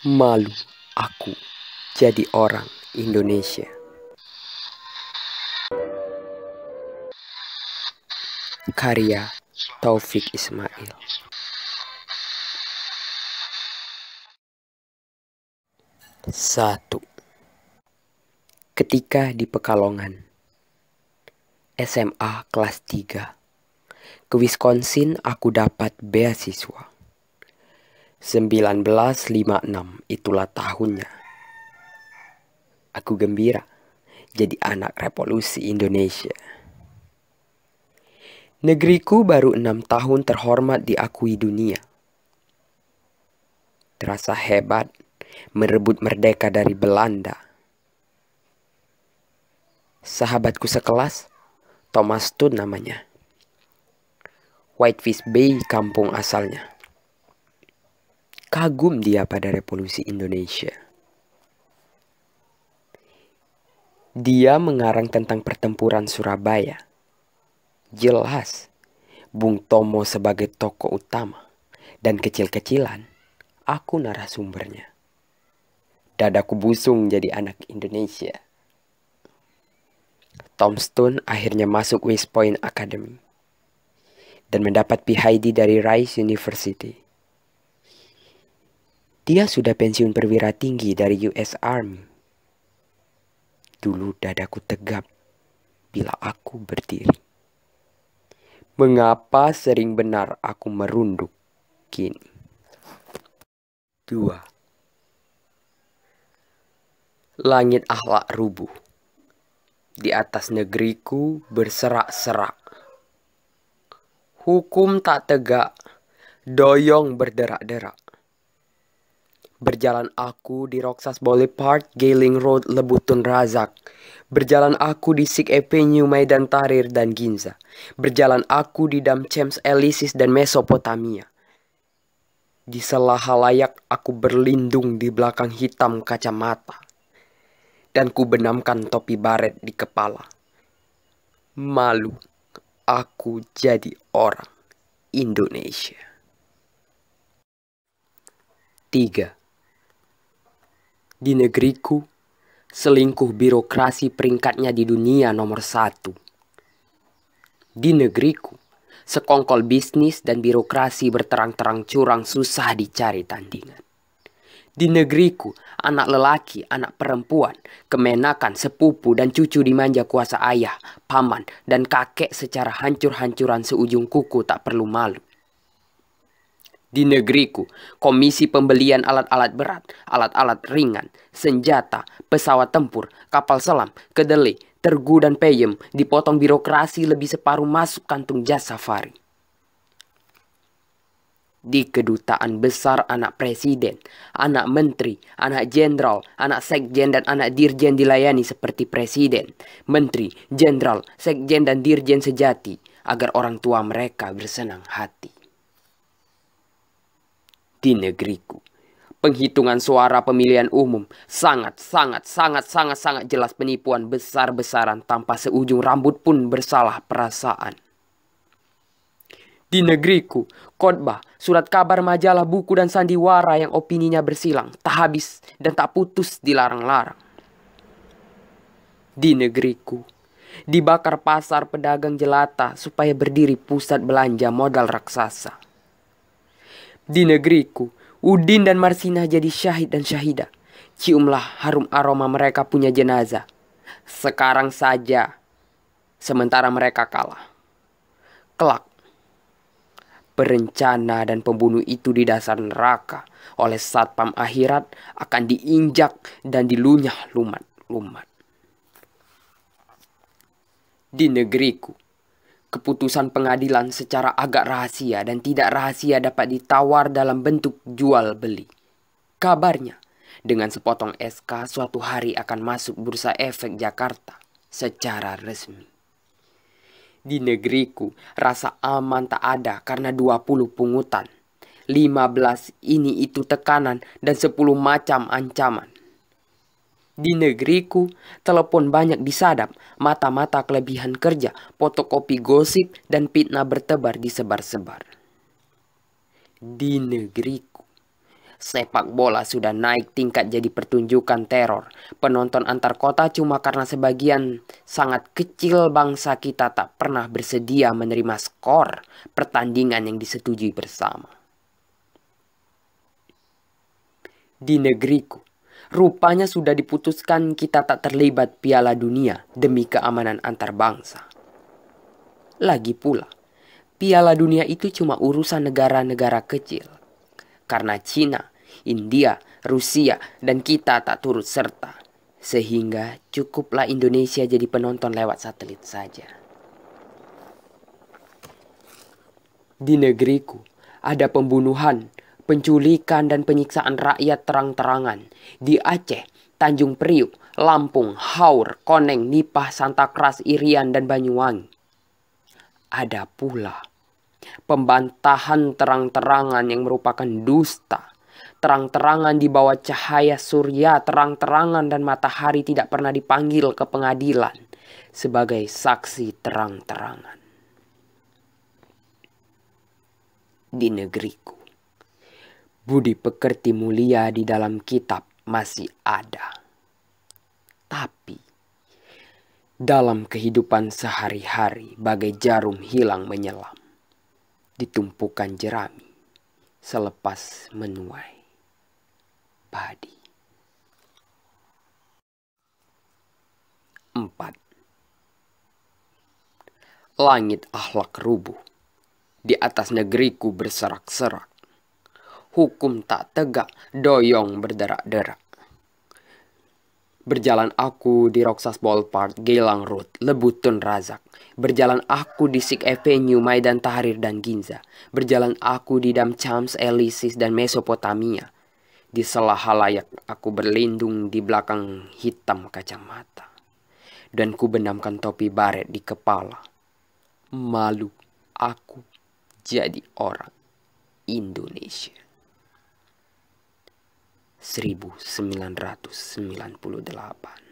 Malu aku jadi orang Indonesia. Karya Taufik Ismail. Satu. Ketika di Pekalongan, SMA kelas 3, ke Wisconsin aku dapat beasiswa. 1956 itulah tahunnya. Aku gembira jadi anak revolusi Indonesia. Negeriku baru enam tahun terhormat diakui dunia. Terasa hebat merebut merdeka dari Belanda. Sahabatku sekelas, Thomas Tun namanya. Whitefish Bay kampung asalnya. Kagum dia pada revolusi Indonesia. Dia mengarang tentang pertempuran Surabaya. Jelas, Bung Tomo sebagai tokoh utama dan kecil-kecilan, aku narasumbernya. Dadaku busung jadi anak Indonesia. Tom Stone akhirnya masuk West Point Academy dan mendapat PhD dari Rice University. Dia sudah pensiun perwira tinggi dari US Army. Dulu dadaku tegap bila aku berdiri. Mengapa sering benar aku merunduk kini? Dua. Langit ahlak rubuh. Di atas negeriku berserak-serak. Hukum tak tegak, doyong berderak-derak. Berjalan aku di Roxas Boulevard, Galing Road, Lebutun Razak. Berjalan aku di Sik Avenue, Maidan Tahrir, dan Ginza. Berjalan aku di Damchems, Elisis, dan Mesopotamia. Di selah halayak aku berlindung di belakang hitam kacamata. Dan ku benamkan topi baret di kepala. Malu, aku jadi orang Indonesia. 3 di negeriku, selingkuh birokrasi peringkatnya di dunia nomor satu. Di negeriku, sekongkol bisnis dan birokrasi berterang-terang curang susah dicari tandingan. Di negeriku, anak lelaki, anak perempuan, kemenakan, sepupu, dan cucu dimanja kuasa ayah, paman, dan kakek secara hancur-hancuran seujung kuku tak perlu malu di negeriku, komisi pembelian alat-alat berat, alat-alat ringan, senjata, pesawat tempur, kapal selam, kedelai, tergu dan peyem dipotong birokrasi lebih separuh masuk kantung jas safari. Di kedutaan besar anak presiden, anak menteri, anak jenderal, anak sekjen dan anak dirjen dilayani seperti presiden, menteri, jenderal, sekjen dan dirjen sejati agar orang tua mereka bersenang hati di negeriku. Penghitungan suara pemilihan umum sangat-sangat-sangat-sangat-sangat jelas penipuan besar-besaran tanpa seujung rambut pun bersalah perasaan. Di negeriku, khotbah, surat kabar majalah, buku dan sandiwara yang opininya bersilang, tak habis dan tak putus dilarang-larang. Di negeriku, dibakar pasar pedagang jelata supaya berdiri pusat belanja modal raksasa. Di negeriku, Udin dan Marsina jadi syahid dan syahida. Ciumlah harum aroma mereka punya jenazah. Sekarang saja, sementara mereka kalah. Kelak, berencana dan pembunuh itu di dasar neraka oleh satpam akhirat akan diinjak dan dilunyah lumat-lumat. Di negeriku, keputusan pengadilan secara agak rahasia dan tidak rahasia dapat ditawar dalam bentuk jual beli. Kabarnya, dengan sepotong SK suatu hari akan masuk Bursa Efek Jakarta secara resmi. Di negeriku, rasa aman tak ada karena 20 pungutan, 15 ini itu tekanan dan 10 macam ancaman. Di negeriku, telepon banyak disadap, mata-mata kelebihan kerja, fotokopi gosip, dan fitnah bertebar disebar-sebar. Di negeriku, sepak bola sudah naik tingkat jadi pertunjukan teror. Penonton antar kota cuma karena sebagian sangat kecil bangsa kita tak pernah bersedia menerima skor pertandingan yang disetujui bersama. Di negeriku, Rupanya sudah diputuskan kita tak terlibat piala dunia demi keamanan antar bangsa. Lagi pula, piala dunia itu cuma urusan negara-negara kecil. Karena Cina, India, Rusia, dan kita tak turut serta. Sehingga cukuplah Indonesia jadi penonton lewat satelit saja. Di negeriku, ada pembunuhan, penculikan dan penyiksaan rakyat terang-terangan di Aceh, Tanjung Priuk, Lampung, Haur, Koneng, Nipah, Santa Kras, Irian, dan Banyuwangi. Ada pula pembantahan terang-terangan yang merupakan dusta, terang-terangan di bawah cahaya surya, terang-terangan dan matahari tidak pernah dipanggil ke pengadilan sebagai saksi terang-terangan di negeriku budi pekerti mulia di dalam kitab masih ada. Tapi dalam kehidupan sehari-hari bagai jarum hilang menyelam, ditumpukan jerami selepas menuai padi. 4. Langit ahlak rubuh. Di atas negeriku berserak-serak hukum tak tegak, doyong berderak-derak. Berjalan aku di Roxas Ballpark, Geylang Road, Lebutun Razak. Berjalan aku di Sik Avenue, Maidan Tahrir dan Ginza. Berjalan aku di Damchams, Elisis dan Mesopotamia. Di selah halayak aku berlindung di belakang hitam kacamata. Dan ku benamkan topi baret di kepala. Malu aku jadi orang Indonesia. 1998